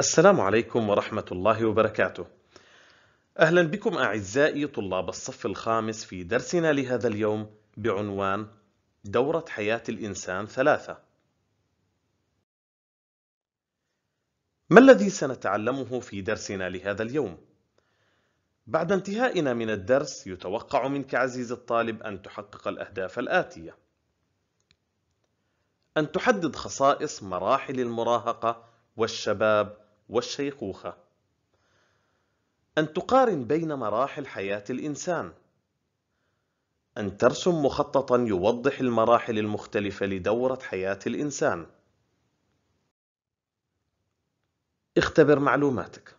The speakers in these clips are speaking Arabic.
السلام عليكم ورحمة الله وبركاته. أهلا بكم أعزائي طلاب الصف الخامس في درسنا لهذا اليوم بعنوان دورة حياة الإنسان ثلاثة. ما الذي سنتعلمه في درسنا لهذا اليوم؟ بعد انتهائنا من الدرس يتوقع منك عزيزي الطالب أن تحقق الأهداف الآتية: أن تحدد خصائص مراحل المراهقة والشباب والشيخوخة أن تقارن بين مراحل حياة الإنسان أن ترسم مخططا يوضح المراحل المختلفة لدورة حياة الإنسان اختبر معلوماتك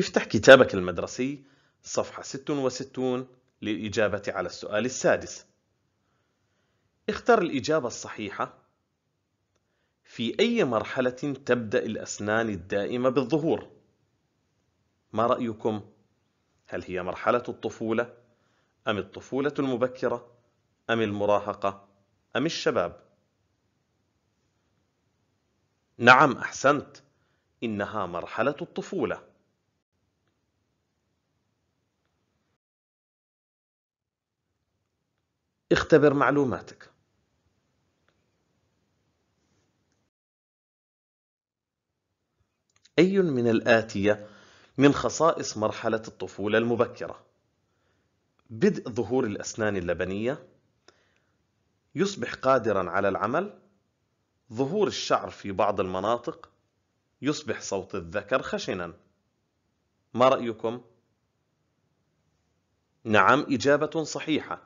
افتح كتابك المدرسي صفحة 66 للإجابة على السؤال السادس اختر الإجابة الصحيحة في أي مرحلة تبدأ الأسنان الدائمة بالظهور؟ ما رأيكم؟ هل هي مرحلة الطفولة؟ أم الطفولة المبكرة؟ أم المراهقة؟ أم الشباب؟ نعم أحسنت إنها مرحلة الطفولة اختبر معلوماتك أي من الآتية من خصائص مرحلة الطفولة المبكرة بدء ظهور الأسنان اللبنية يصبح قادرا على العمل ظهور الشعر في بعض المناطق يصبح صوت الذكر خشنا ما رأيكم؟ نعم إجابة صحيحة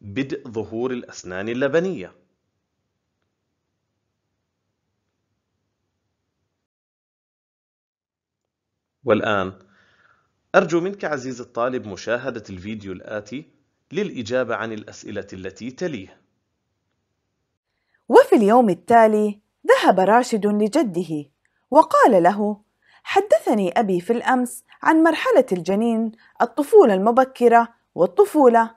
بدء ظهور الأسنان اللبنية والآن أرجو منك عزيز الطالب مشاهدة الفيديو الآتي للإجابة عن الأسئلة التي تليه وفي اليوم التالي ذهب راشد لجده وقال له حدثني أبي في الأمس عن مرحلة الجنين الطفولة المبكرة والطفولة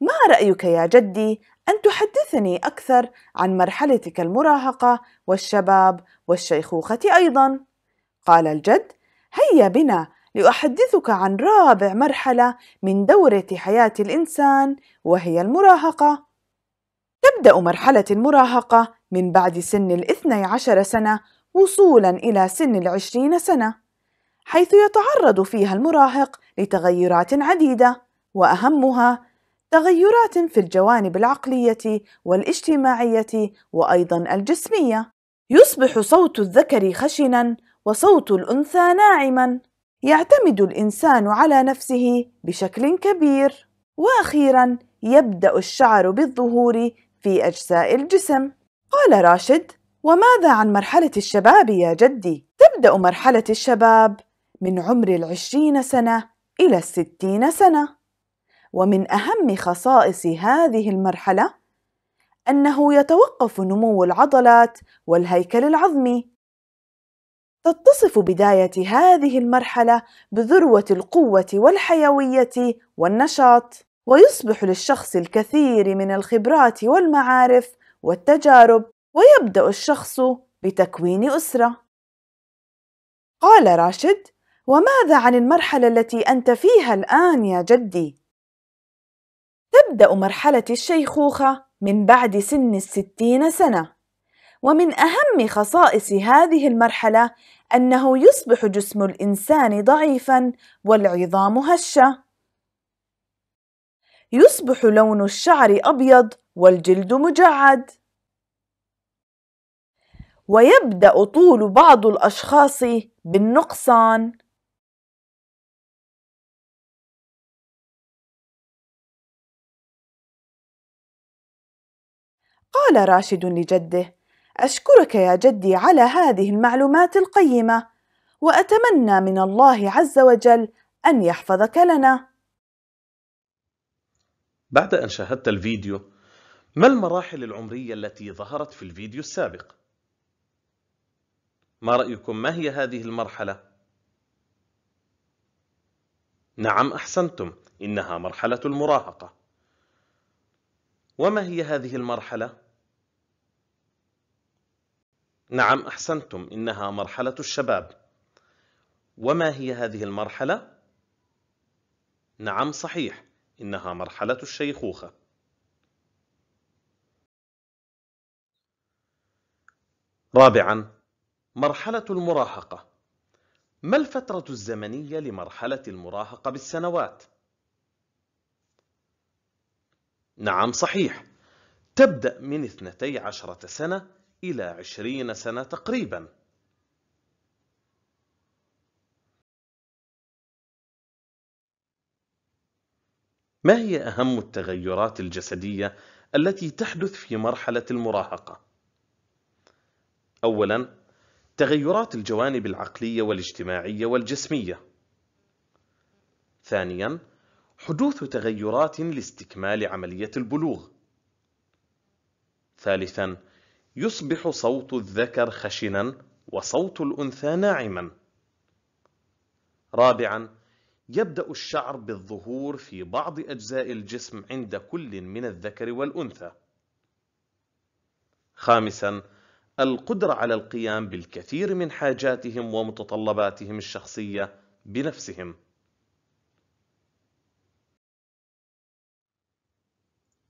ما رأيك يا جدي أن تحدثني أكثر عن مرحلتك المراهقة والشباب والشيخوخة أيضا قال الجد هيا بنا لأحدثك عن رابع مرحلة من دورة حياة الإنسان وهي المراهقة. تبدأ مرحلة المراهقة من بعد سن الاثني عشر سنة وصولا إلى سن العشرين سنة، حيث يتعرض فيها المراهق لتغيرات عديدة، وأهمها تغيرات في الجوانب العقلية والاجتماعية وأيضا الجسمية. يصبح صوت الذكر خشنا وصوت الأنثى ناعما يعتمد الإنسان على نفسه بشكل كبير وأخيرا يبدأ الشعر بالظهور في أجزاء الجسم قال راشد وماذا عن مرحلة الشباب يا جدي؟ تبدأ مرحلة الشباب من عمر العشرين سنة إلى الستين سنة ومن أهم خصائص هذه المرحلة أنه يتوقف نمو العضلات والهيكل العظمي تتصف بداية هذه المرحلة بذروة القوة والحيوية والنشاط، ويصبح للشخص الكثير من الخبرات والمعارف والتجارب، ويبدأ الشخص بتكوين أسرة. قال راشد: وماذا عن المرحلة التي أنت فيها الآن يا جدي؟ تبدأ مرحلة الشيخوخة من بعد سن الستين سنة ومن أهم خصائص هذه المرحلة أنه يصبح جسم الإنسان ضعيفا والعظام هشة يصبح لون الشعر أبيض والجلد مجعد ويبدأ طول بعض الأشخاص بالنقصان قال راشد لجده أشكرك يا جدي على هذه المعلومات القيمة، وأتمنى من الله عز وجل أن يحفظك لنا. بعد أن شاهدت الفيديو، ما المراحل العمرية التي ظهرت في الفيديو السابق؟ ما رأيكم ما هي هذه المرحلة؟ نعم أحسنتم، إنها مرحلة المراهقة. وما هي هذه المرحلة؟ نعم أحسنتم إنها مرحلة الشباب وما هي هذه المرحلة؟ نعم صحيح إنها مرحلة الشيخوخة رابعا مرحلة المراهقة ما الفترة الزمنية لمرحلة المراهقة بالسنوات؟ نعم صحيح تبدأ من 12 سنة إلى عشرين سنة تقريبا ما هي أهم التغيرات الجسدية التي تحدث في مرحلة المراهقة؟ أولا تغيرات الجوانب العقلية والاجتماعية والجسمية ثانيا حدوث تغيرات لاستكمال عملية البلوغ ثالثا يصبح صوت الذكر خشنا وصوت الأنثى ناعما رابعا يبدأ الشعر بالظهور في بعض أجزاء الجسم عند كل من الذكر والأنثى خامسا القدرة على القيام بالكثير من حاجاتهم ومتطلباتهم الشخصية بنفسهم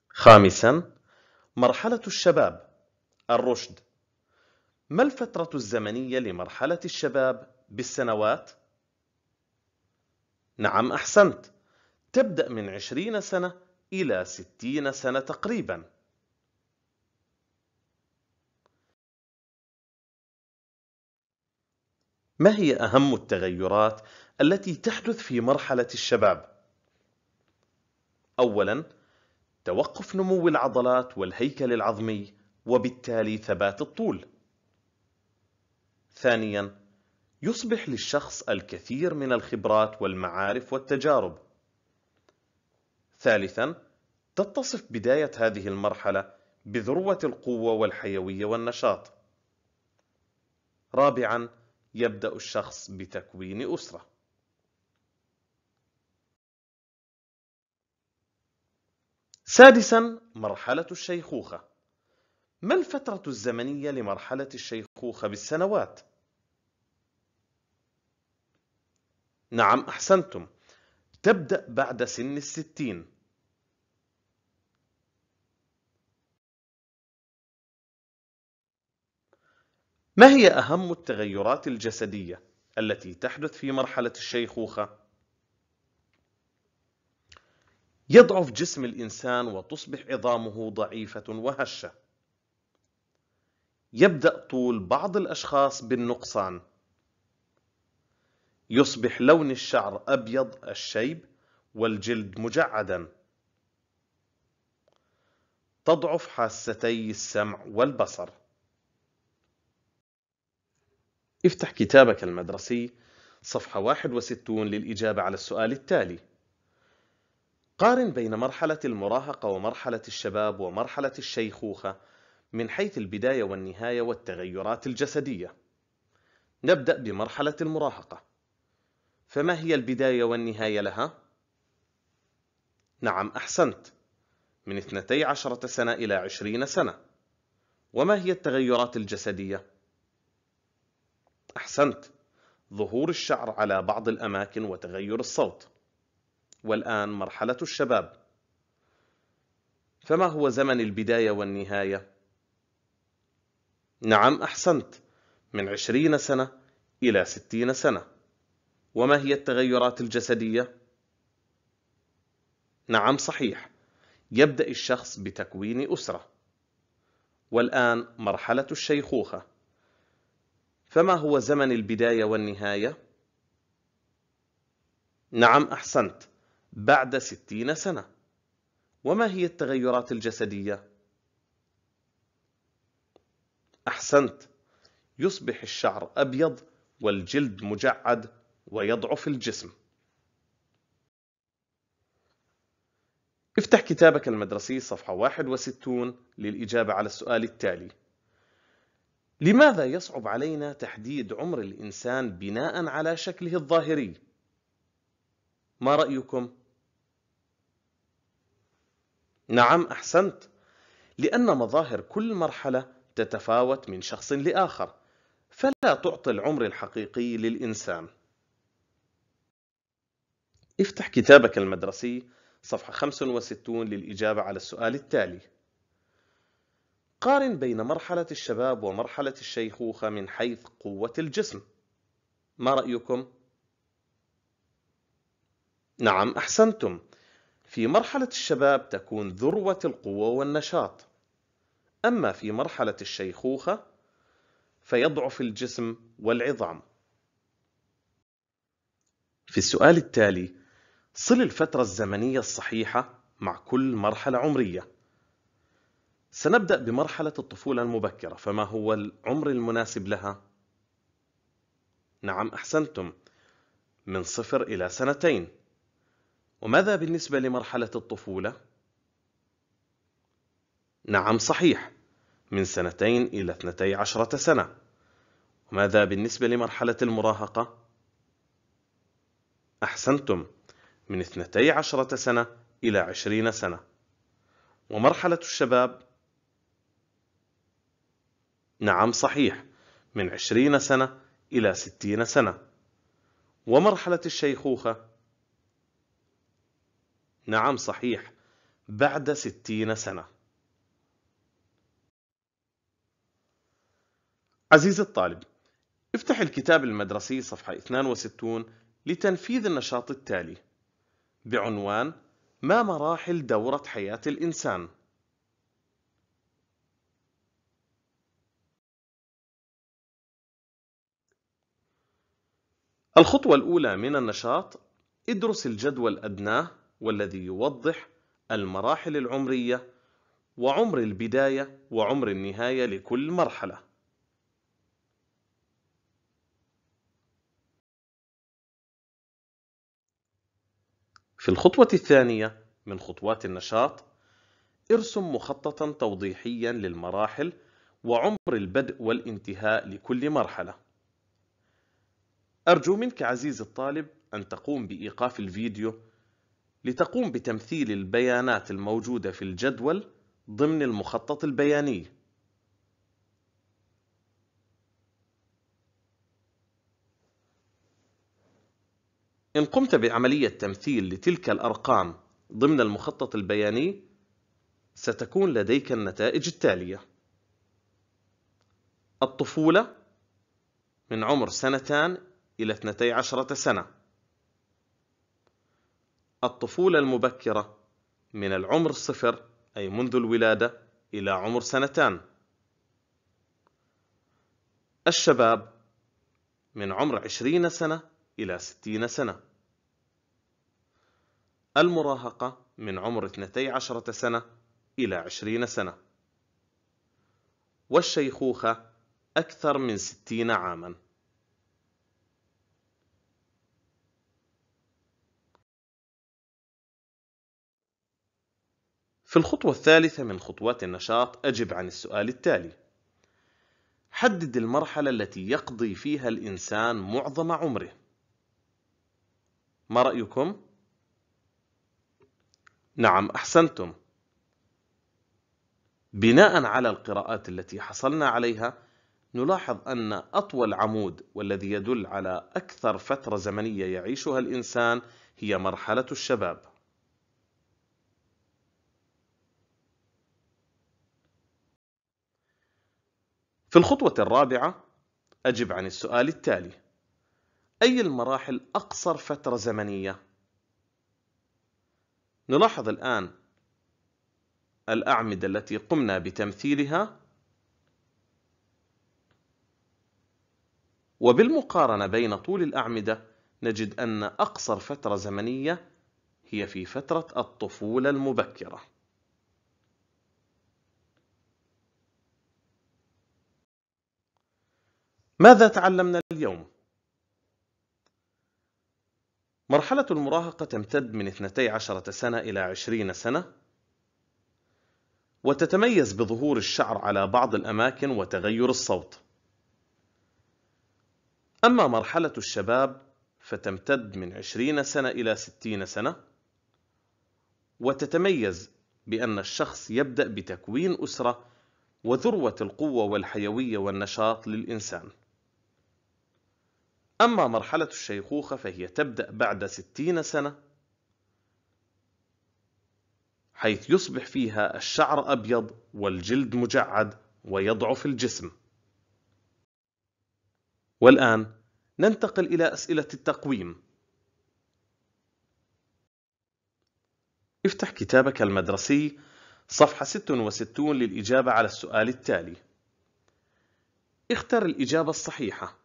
خامسا مرحلة الشباب الرشد ما الفترة الزمنية لمرحلة الشباب بالسنوات؟ نعم أحسنت تبدأ من عشرين سنة إلى ستين سنة تقريبا ما هي أهم التغيرات التي تحدث في مرحلة الشباب؟ أولا توقف نمو العضلات والهيكل العظمي وبالتالي ثبات الطول. ثانياً، يصبح للشخص الكثير من الخبرات والمعارف والتجارب. ثالثاً، تتصف بداية هذه المرحلة بذروة القوة والحيوية والنشاط. رابعاً، يبدأ الشخص بتكوين أسرة. سادساً، مرحلة الشيخوخة. ما الفترة الزمنية لمرحلة الشيخوخة بالسنوات؟ نعم أحسنتم تبدأ بعد سن الستين ما هي أهم التغيرات الجسدية التي تحدث في مرحلة الشيخوخة؟ يضعف جسم الإنسان وتصبح عظامه ضعيفة وهشة يبدأ طول بعض الأشخاص بالنقصان يصبح لون الشعر أبيض الشيب والجلد مجعدا تضعف حاستي السمع والبصر افتح كتابك المدرسي صفحة 61 للإجابة على السؤال التالي قارن بين مرحلة المراهقة ومرحلة الشباب ومرحلة الشيخوخة من حيث البداية والنهاية والتغيرات الجسدية. نبدأ بمرحلة المراهقة. فما هي البداية والنهاية لها؟ نعم أحسنت، من 12 سنة إلى 20 سنة. وما هي التغيرات الجسدية؟ أحسنت، ظهور الشعر على بعض الأماكن وتغير الصوت. والآن مرحلة الشباب. فما هو زمن البداية والنهاية؟ نعم أحسنت من عشرين سنة إلى ستين سنة وما هي التغيرات الجسدية؟ نعم صحيح يبدأ الشخص بتكوين أسرة والآن مرحلة الشيخوخة فما هو زمن البداية والنهاية؟ نعم أحسنت بعد ستين سنة وما هي التغيرات الجسدية؟ أحسنت يصبح الشعر أبيض والجلد مجعد ويضعف الجسم افتح كتابك المدرسي صفحة 61 للإجابة على السؤال التالي لماذا يصعب علينا تحديد عمر الإنسان بناء على شكله الظاهري؟ ما رأيكم؟ نعم أحسنت لأن مظاهر كل مرحلة تتفاوت من شخص لآخر فلا تعطي العمر الحقيقي للإنسان افتح كتابك المدرسي صفحة 65 للإجابة على السؤال التالي قارن بين مرحلة الشباب ومرحلة الشيخوخة من حيث قوة الجسم ما رأيكم؟ نعم أحسنتم في مرحلة الشباب تكون ذروة القوة والنشاط أما في مرحلة الشيخوخة فيضعف الجسم والعظام. في السؤال التالي صل الفترة الزمنية الصحيحة مع كل مرحلة عمرية. سنبدأ بمرحلة الطفولة المبكرة، فما هو العمر المناسب لها؟ نعم أحسنتم، من صفر إلى سنتين. وماذا بالنسبة لمرحلة الطفولة؟ نعم صحيح من سنتين إلى اثنتي عشرة سنة وماذا بالنسبة لمرحلة المراهقة؟ أحسنتم من اثنتي عشرة سنة إلى عشرين سنة ومرحلة الشباب؟ نعم صحيح من عشرين سنة إلى ستين سنة ومرحلة الشيخوخة؟ نعم صحيح بعد ستين سنة عزيزي الطالب افتح الكتاب المدرسي صفحة 62 لتنفيذ النشاط التالي بعنوان ما مراحل دورة حياة الإنسان؟ الخطوة الأولى من النشاط ادرس الجدول أدناه والذي يوضح المراحل العمرية وعمر البداية وعمر النهاية لكل مرحلة في الخطوة الثانية من خطوات النشاط ارسم مخططا توضيحيا للمراحل وعمر البدء والانتهاء لكل مرحلة أرجو منك عزيز الطالب أن تقوم بإيقاف الفيديو لتقوم بتمثيل البيانات الموجودة في الجدول ضمن المخطط البياني إن قمت بعملية تمثيل لتلك الأرقام ضمن المخطط البياني ستكون لديك النتائج التالية الطفولة من عمر سنتان إلى 12 سنة الطفولة المبكرة من العمر الصفر أي منذ الولادة إلى عمر سنتان الشباب من عمر 20 سنة إلى 60 سنة المراهقة من عمر 12 سنة إلى 20 سنة والشيخوخة أكثر من 60 عاماً في الخطوة الثالثة من خطوات النشاط أجب عن السؤال التالي حدد المرحلة التي يقضي فيها الإنسان معظم عمره ما رأيكم؟ نعم أحسنتم بناء على القراءات التي حصلنا عليها نلاحظ أن أطول عمود والذي يدل على أكثر فترة زمنية يعيشها الإنسان هي مرحلة الشباب في الخطوة الرابعة أجب عن السؤال التالي أي المراحل أقصر فترة زمنية؟ نلاحظ الآن الأعمدة التي قمنا بتمثيلها وبالمقارنة بين طول الأعمدة نجد أن أقصر فترة زمنية هي في فترة الطفولة المبكرة ماذا تعلمنا اليوم؟ مرحلة المراهقة تمتد من 12 سنة إلى 20 سنة وتتميز بظهور الشعر على بعض الأماكن وتغير الصوت أما مرحلة الشباب فتمتد من 20 سنة إلى 60 سنة وتتميز بأن الشخص يبدأ بتكوين أسرة وذروة القوة والحيوية والنشاط للإنسان أما مرحلة الشيخوخة فهي تبدأ بعد ستين سنة حيث يصبح فيها الشعر أبيض والجلد مجعد ويضعف الجسم والآن ننتقل إلى أسئلة التقويم افتح كتابك المدرسي صفحة 66 للإجابة على السؤال التالي اختر الإجابة الصحيحة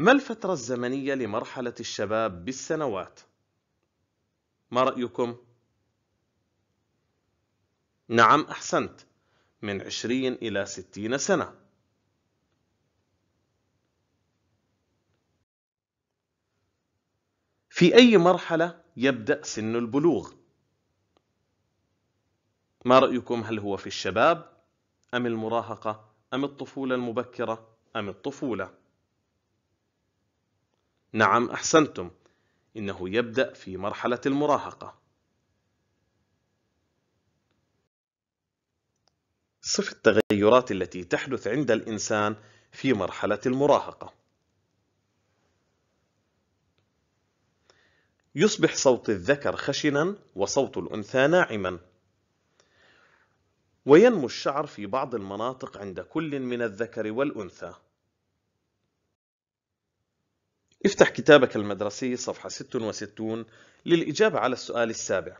ما الفترة الزمنية لمرحلة الشباب بالسنوات؟ ما رأيكم؟ نعم أحسنت من 20 إلى 60 سنة في أي مرحلة يبدأ سن البلوغ؟ ما رأيكم هل هو في الشباب أم المراهقة أم الطفولة المبكرة أم الطفولة؟ نعم أحسنتم إنه يبدأ في مرحلة المراهقة صف التغيرات التي تحدث عند الإنسان في مرحلة المراهقة يصبح صوت الذكر خشنا وصوت الأنثى ناعما وينمو الشعر في بعض المناطق عند كل من الذكر والأنثى افتح كتابك المدرسي صفحة 66 للإجابة على السؤال السابع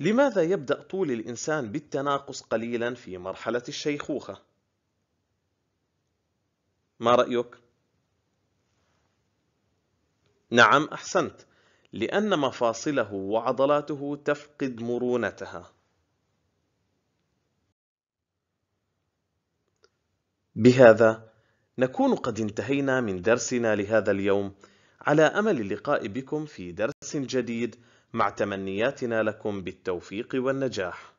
لماذا يبدأ طول الإنسان بالتناقص قليلا في مرحلة الشيخوخة؟ ما رأيك؟ نعم أحسنت لأن مفاصله وعضلاته تفقد مرونتها بهذا نكون قد انتهينا من درسنا لهذا اليوم على امل اللقاء بكم في درس جديد مع تمنياتنا لكم بالتوفيق والنجاح